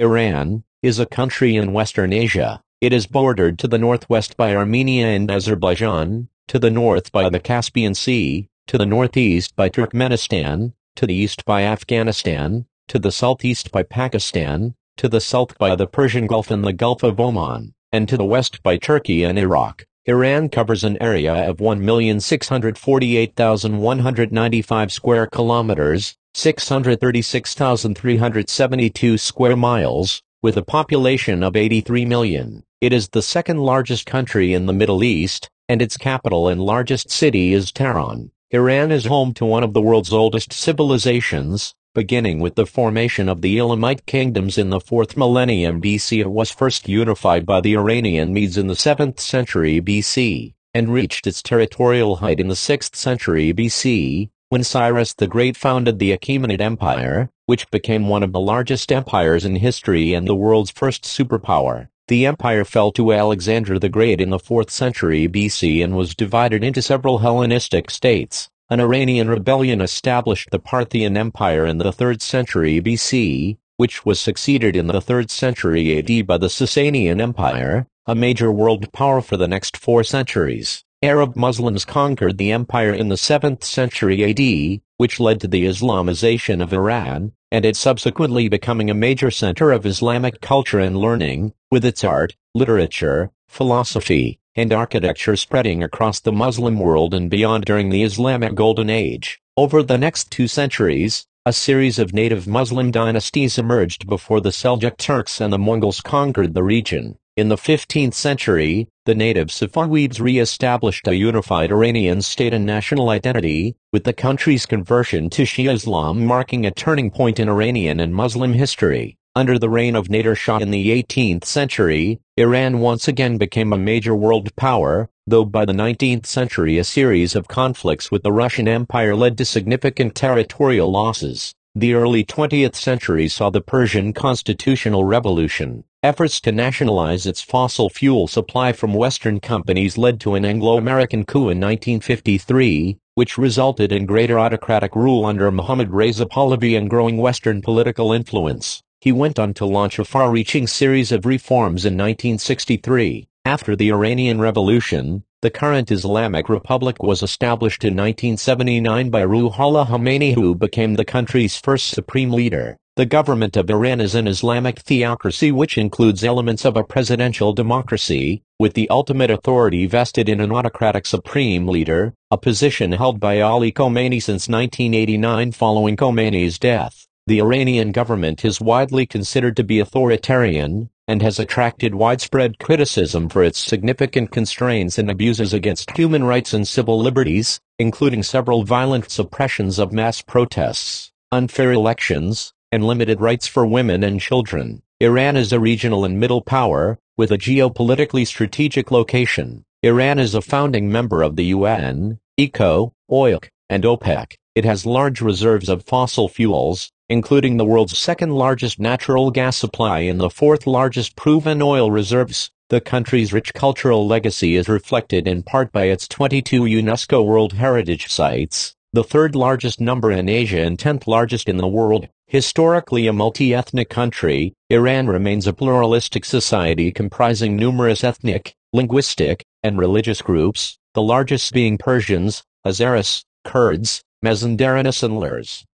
Iran is a country in Western Asia. It is bordered to the northwest by Armenia and Azerbaijan, to the north by the Caspian Sea, to the northeast by Turkmenistan, to the east by Afghanistan, to the southeast by Pakistan, to the south by the Persian Gulf and the Gulf of Oman, and to the west by Turkey and Iraq. Iran covers an area of 1,648,195 square kilometers, 636,372 square miles, with a population of 83 million. It is the second largest country in the Middle East, and its capital and largest city is Tehran. Iran is home to one of the world's oldest civilizations, beginning with the formation of the Elamite kingdoms in the 4th millennium BC it was first unified by the Iranian Medes in the 7th century BC, and reached its territorial height in the 6th century BC, when Cyrus the Great founded the Achaemenid Empire, which became one of the largest empires in history and the world's first superpower. The empire fell to Alexander the Great in the 4th century BC and was divided into several Hellenistic states. An Iranian rebellion established the Parthian Empire in the 3rd century BC, which was succeeded in the 3rd century AD by the Sasanian Empire, a major world power for the next four centuries. Arab Muslims conquered the empire in the 7th century AD, which led to the Islamization of Iran, and it subsequently becoming a major center of Islamic culture and learning, with its art, literature, philosophy, and architecture spreading across the Muslim world and beyond during the Islamic Golden Age. Over the next two centuries, a series of native Muslim dynasties emerged before the Seljuk Turks and the Mongols conquered the region. In the 15th century, the native Safavids re-established a unified Iranian state and national identity, with the country's conversion to Shia Islam marking a turning point in Iranian and Muslim history. Under the reign of Nader Shah in the 18th century, Iran once again became a major world power, though by the 19th century a series of conflicts with the Russian Empire led to significant territorial losses. The early 20th century saw the Persian constitutional revolution. Efforts to nationalize its fossil fuel supply from Western companies led to an Anglo-American coup in 1953, which resulted in greater autocratic rule under Mohammad Reza Pahlavi and growing Western political influence. He went on to launch a far-reaching series of reforms in 1963. After the Iranian Revolution, the current Islamic Republic was established in 1979 by Ruhollah Khomeini who became the country's first supreme leader. The government of Iran is an Islamic theocracy which includes elements of a presidential democracy, with the ultimate authority vested in an autocratic supreme leader, a position held by Ali Khomeini since 1989 following Khomeini's death. The Iranian government is widely considered to be authoritarian, and has attracted widespread criticism for its significant constraints and abuses against human rights and civil liberties, including several violent suppressions of mass protests, unfair elections, and limited rights for women and children. Iran is a regional and middle power, with a geopolitically strategic location. Iran is a founding member of the UN, ECO, OIC, and OPEC. It has large reserves of fossil fuels, including the world's second largest natural gas supply and the fourth largest proven oil reserves. The country's rich cultural legacy is reflected in part by its 22 UNESCO World Heritage Sites, the third largest number in Asia and 10th largest in the world. Historically a multi-ethnic country, Iran remains a pluralistic society comprising numerous ethnic, linguistic, and religious groups, the largest being Persians, Azeris, Kurds, Mazandaranus and Lurs.